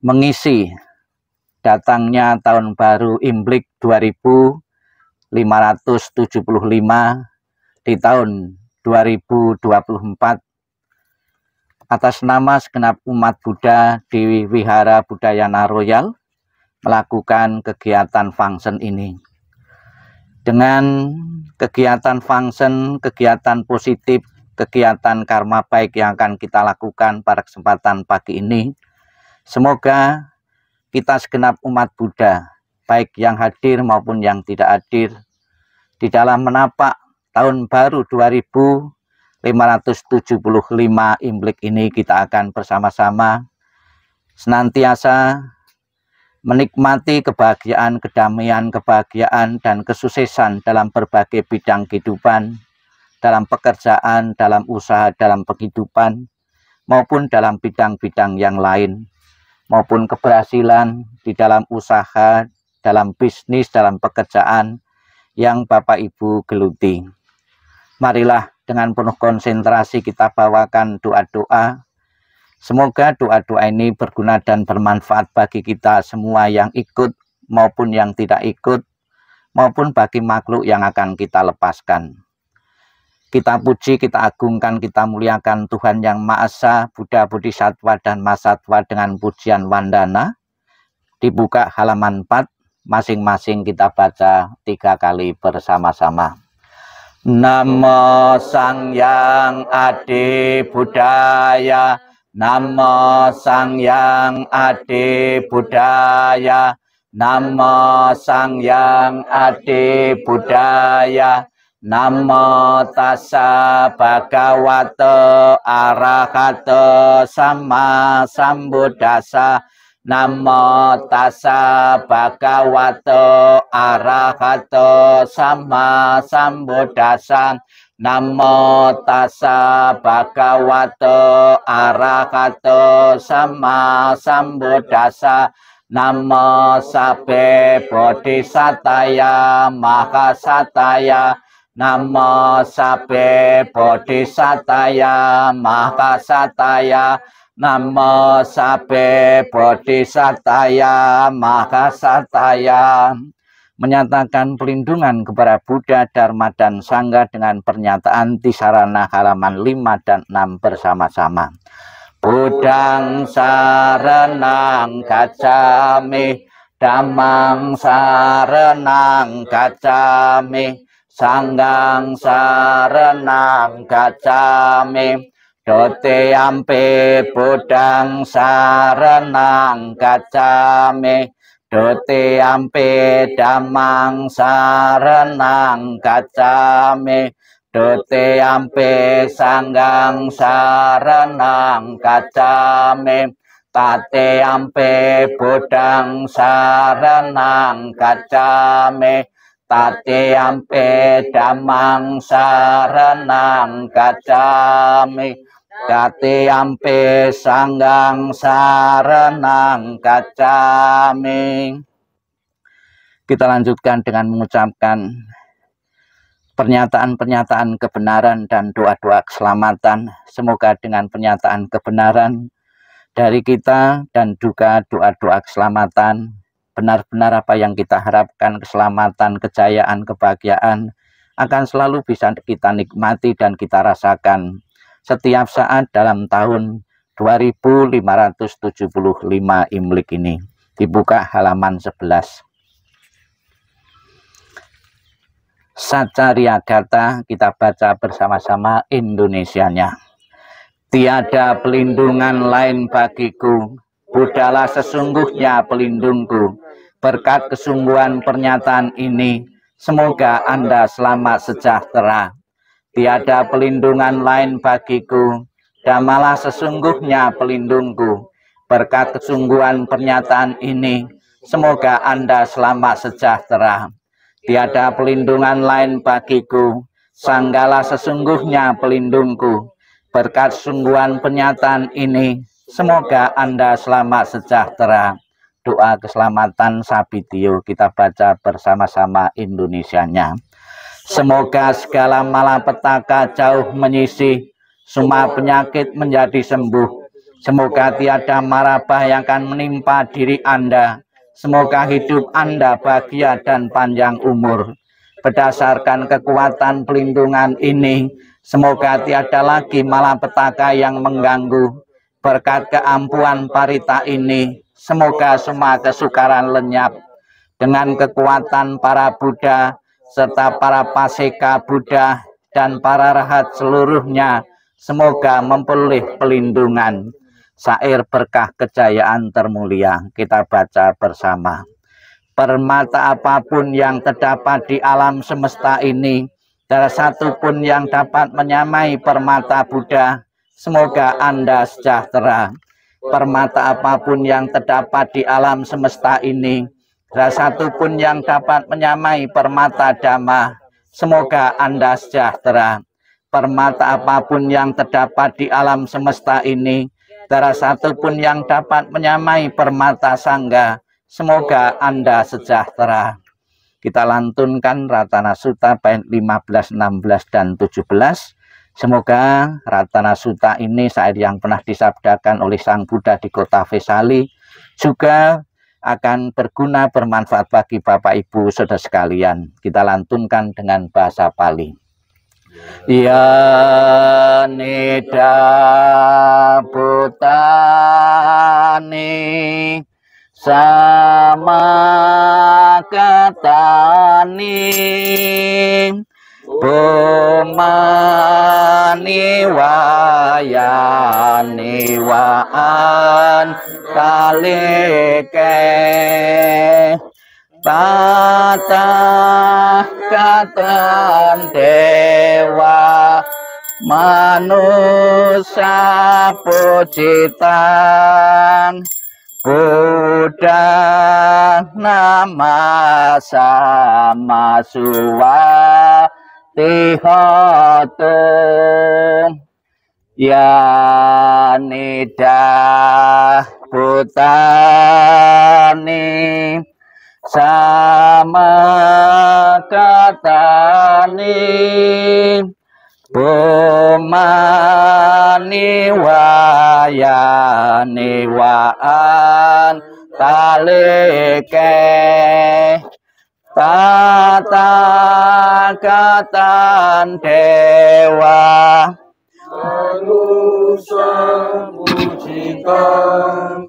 mengisi datangnya tahun baru Imlek 2575 di tahun 2024 atas nama segenap umat Buddha di Wihara Budaya Royal melakukan kegiatan function ini. Dengan kegiatan function, kegiatan positif, kegiatan karma baik yang akan kita lakukan pada kesempatan pagi ini, Semoga kita segenap umat Buddha, baik yang hadir maupun yang tidak hadir, di dalam menapak tahun baru 2575 Imlek ini kita akan bersama-sama senantiasa menikmati kebahagiaan, kedamaian, kebahagiaan, dan kesuksesan dalam berbagai bidang kehidupan, dalam pekerjaan, dalam usaha, dalam kehidupan, maupun dalam bidang-bidang yang lain maupun keberhasilan di dalam usaha, dalam bisnis, dalam pekerjaan yang Bapak Ibu geluti. Marilah dengan penuh konsentrasi kita bawakan doa-doa. Semoga doa-doa ini berguna dan bermanfaat bagi kita semua yang ikut maupun yang tidak ikut maupun bagi makhluk yang akan kita lepaskan. Kita puji, kita agungkan, kita muliakan Tuhan Yang Maha Esa, Buddha satwa dan Mahasatwa dengan pujian Wandana. Dibuka halaman 4, masing-masing kita baca tiga kali bersama-sama. Namo Sang Yang Adi Budaya, Namo Sang Yang Adi Budaya, Namo Sang Yang Adi Budaya, Namo tassa bhagavato arahato sama sambuddhasa Namo tassa bhagavato arahato sama sambuddhasa Namo tassa bhagavato arahato sama sambuddhasa Namo sabe Maha sataya Namo sabe Bodhisattaya Mahasattaya. Namo sabe Bodhisattaya Mahasattaya. menyatakan pelindungan kepada Buddha, Dharma, dan Sangha dengan pernyataan Tisarana halaman 5 dan 6 bersama-sama. Budang sarenang kacami, damang sarenang kacami, sanggang sarenang kacame dote ampe budang sarenang kacame dote ampe damang sarenang kacame dote ampe sanggang sarenang kacame tate ampe budang sarenang kacame Tati ampe damang sarenang kacami tati ampe sanggang sarenang kacami Kita lanjutkan dengan mengucapkan pernyataan-pernyataan kebenaran dan doa-doa keselamatan. Semoga dengan pernyataan kebenaran dari kita dan juga doa-doa keselamatan benar-benar apa yang kita harapkan, keselamatan, kejayaan, kebahagiaan akan selalu bisa kita nikmati dan kita rasakan setiap saat dalam tahun 2575 Imlek ini. Dibuka halaman 11. Sacariagata kita baca bersama-sama Indonesianya. Tiada pelindungan lain bagiku Budalah sesungguhnya pelindungku. Berkat kesungguhan pernyataan ini, semoga Anda selamat sejahtera. Tiada pelindungan lain bagiku, damalah sesungguhnya pelindungku. Berkat kesungguhan pernyataan ini, semoga Anda selamat sejahtera. Tiada pelindungan lain bagiku, Sanggala sesungguhnya pelindungku. Berkat sungguhan pernyataan ini, Semoga Anda selamat sejahtera. Doa keselamatan Sabitio kita baca bersama-sama Indonesianya. Semoga segala malapetaka jauh menyisih, semua penyakit menjadi sembuh. Semoga tiada marabah yang akan menimpa diri Anda. Semoga hidup Anda bahagia dan panjang umur. Berdasarkan kekuatan pelindungan ini, semoga tiada lagi malapetaka yang mengganggu, Berkat keampuan parita ini, semoga semua kesukaran lenyap dengan kekuatan para Buddha serta para paseka Buddha dan para rahat seluruhnya. Semoga memperoleh pelindungan. sair berkah kejayaan termulia. Kita baca bersama. Permata apapun yang terdapat di alam semesta ini, tidak satu pun yang dapat menyamai permata Buddha Semoga Anda sejahtera. Permata apapun yang terdapat di alam semesta ini, tidak satu pun yang dapat menyamai permata dhamma. Semoga Anda sejahtera. Permata apapun yang terdapat di alam semesta ini, tidak satu pun yang dapat menyamai permata sangga. Semoga Anda sejahtera. Kita lantunkan Ratana Sutta bait 15, 16, dan 17. Semoga Ratana suta ini saat yang pernah disabdakan oleh Sang Buddha di kota Vesali juga akan berguna bermanfaat bagi Bapak Ibu Saudara sekalian. Kita lantunkan dengan bahasa Pali. Ya nida putani sama katani Bema niwaan kalike Tata katan dewa manusia pujitan Buddha nama sama Tihotun Yanidah Butani Sama Katani Bumani Wayani Waan kata-katan dewa manusia pujikan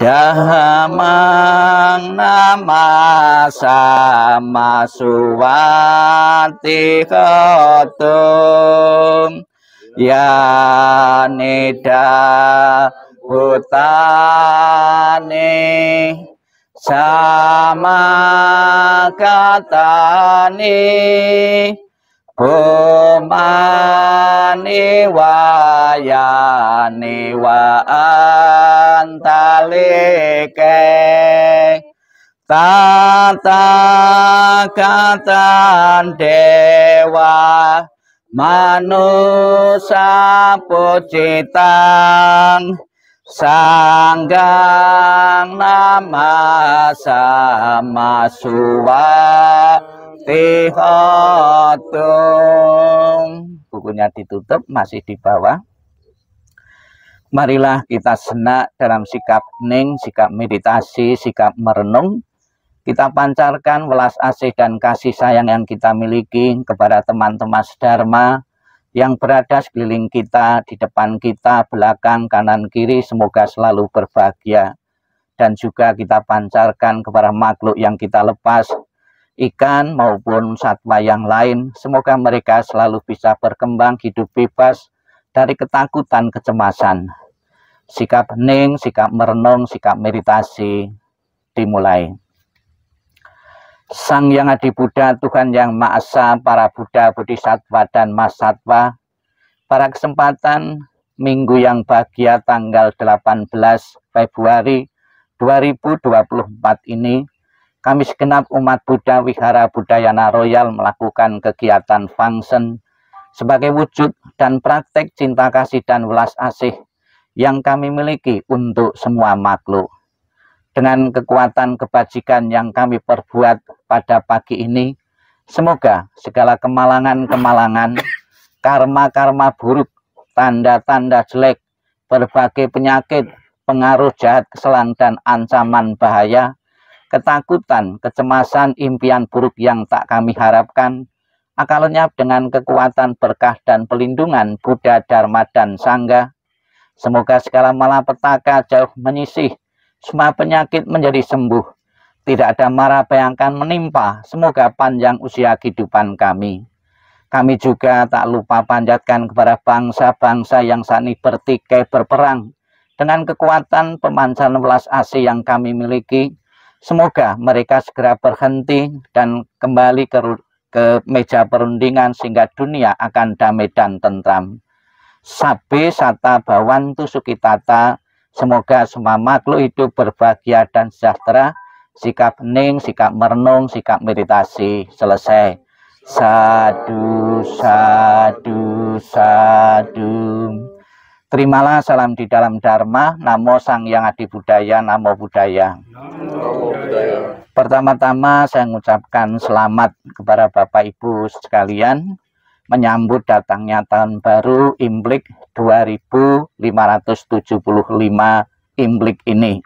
Damang nama sama suwati khotum Ya nida butani sama katani bumani wayani wa antalike tata katan dewa manusia pucitan Sanggang nama sama suwa tihotung. Bukunya ditutup, masih di bawah. Marilah kita senak dalam sikap ning, sikap meditasi, sikap merenung. Kita pancarkan welas asih dan kasih sayang yang kita miliki kepada teman-teman sedharma, yang berada sekeliling kita, di depan kita, belakang, kanan, kiri, semoga selalu berbahagia. Dan juga kita pancarkan kepada makhluk yang kita lepas, ikan maupun satwa yang lain. Semoga mereka selalu bisa berkembang hidup bebas dari ketakutan, kecemasan. Sikap hening, sikap merenung, sikap meditasi dimulai. Sang Yang Adi Buddha, Tuhan Yang Maha para Buddha, Bodhisattva, dan Masatwa, para kesempatan minggu yang bahagia tanggal 18 Februari 2024 ini, kami segenap umat Buddha Wihara Budayana Royal melakukan kegiatan function sebagai wujud dan praktek cinta kasih dan welas asih yang kami miliki untuk semua makhluk dengan kekuatan kebajikan yang kami perbuat pada pagi ini. Semoga segala kemalangan-kemalangan, karma-karma buruk, tanda-tanda jelek, berbagai penyakit, pengaruh jahat keselang dan ancaman bahaya, ketakutan, kecemasan, impian buruk yang tak kami harapkan, akan lenyap dengan kekuatan berkah dan pelindungan Buddha, Dharma, dan Sangga. Semoga segala malapetaka jauh menyisih semua penyakit menjadi sembuh. Tidak ada marah bayangkan menimpa, semoga panjang usia kehidupan kami. Kami juga tak lupa panjatkan kepada bangsa-bangsa yang saat ini bertikai berperang. Dengan kekuatan pemancaran belas AC yang kami miliki, semoga mereka segera berhenti dan kembali ke, ke meja perundingan sehingga dunia akan damai dan tentram. Sabe sata bawantu sukitata Semoga semua makhluk hidup berbahagia dan sejahtera. Sikap hening, sikap merenung, sikap meditasi selesai. Sadu, sadu, sadu. Terimalah salam di dalam Dharma, Namo Sang Yang Adi Budaya. Namo Budaya. Pertama-tama saya mengucapkan selamat kepada Bapak Ibu sekalian menyambut datangnya tahun baru Imlek 2575 Imlek ini.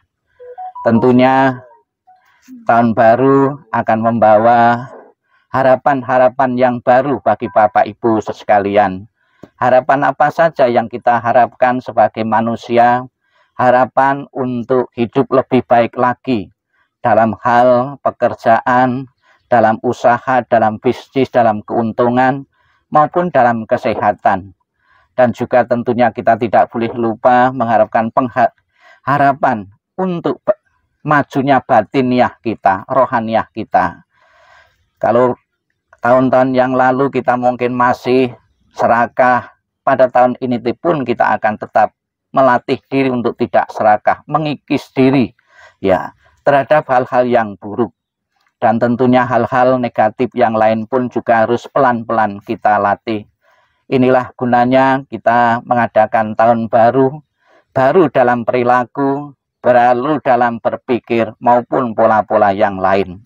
Tentunya tahun baru akan membawa harapan-harapan yang baru bagi Bapak Ibu sekalian. Harapan apa saja yang kita harapkan sebagai manusia? Harapan untuk hidup lebih baik lagi dalam hal pekerjaan, dalam usaha, dalam bisnis, dalam keuntungan, maupun dalam kesehatan. Dan juga tentunya kita tidak boleh lupa mengharapkan pengharapan untuk majunya batiniah kita, rohaniah kita. Kalau tahun-tahun yang lalu kita mungkin masih serakah, pada tahun ini pun kita akan tetap melatih diri untuk tidak serakah, mengikis diri ya terhadap hal-hal yang buruk dan tentunya hal-hal negatif yang lain pun juga harus pelan-pelan kita latih. Inilah gunanya kita mengadakan tahun baru, baru dalam perilaku, baru dalam berpikir maupun pola-pola yang lain.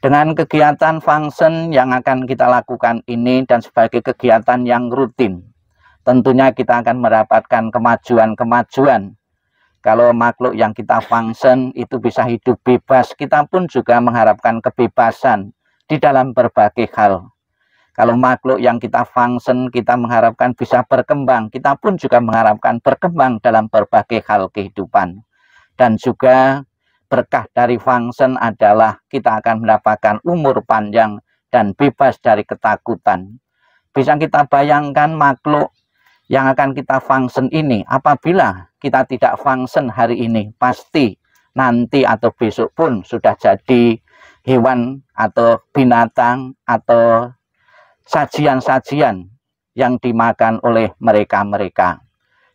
Dengan kegiatan function yang akan kita lakukan ini dan sebagai kegiatan yang rutin, tentunya kita akan mendapatkan kemajuan-kemajuan kalau makhluk yang kita function itu bisa hidup bebas, kita pun juga mengharapkan kebebasan di dalam berbagai hal. Kalau ya. makhluk yang kita function, kita mengharapkan bisa berkembang. Kita pun juga mengharapkan berkembang dalam berbagai hal kehidupan. Dan juga berkah dari function adalah kita akan mendapatkan umur panjang dan bebas dari ketakutan. Bisa kita bayangkan makhluk yang akan kita function ini apabila kita tidak function hari ini, pasti nanti atau besok pun sudah jadi hewan atau binatang atau sajian-sajian yang dimakan oleh mereka-mereka.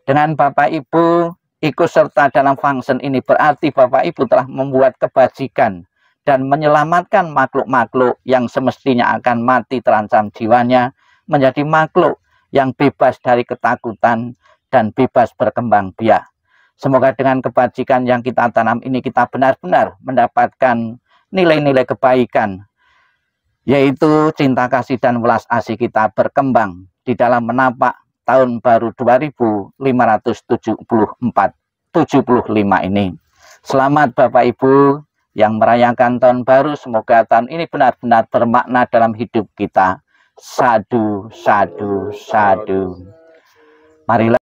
Dengan Bapak Ibu ikut serta dalam function ini berarti Bapak Ibu telah membuat kebajikan dan menyelamatkan makhluk-makhluk yang semestinya akan mati terancam jiwanya menjadi makhluk yang bebas dari ketakutan, dan bebas berkembang biak. Semoga dengan kebajikan yang kita tanam ini kita benar-benar mendapatkan nilai-nilai kebaikan, yaitu cinta kasih dan welas asih kita berkembang di dalam menapak tahun baru 2574 75 ini. Selamat Bapak Ibu yang merayakan tahun baru, semoga tahun ini benar-benar bermakna dalam hidup kita. Sadu, sadu, sadu. Marilah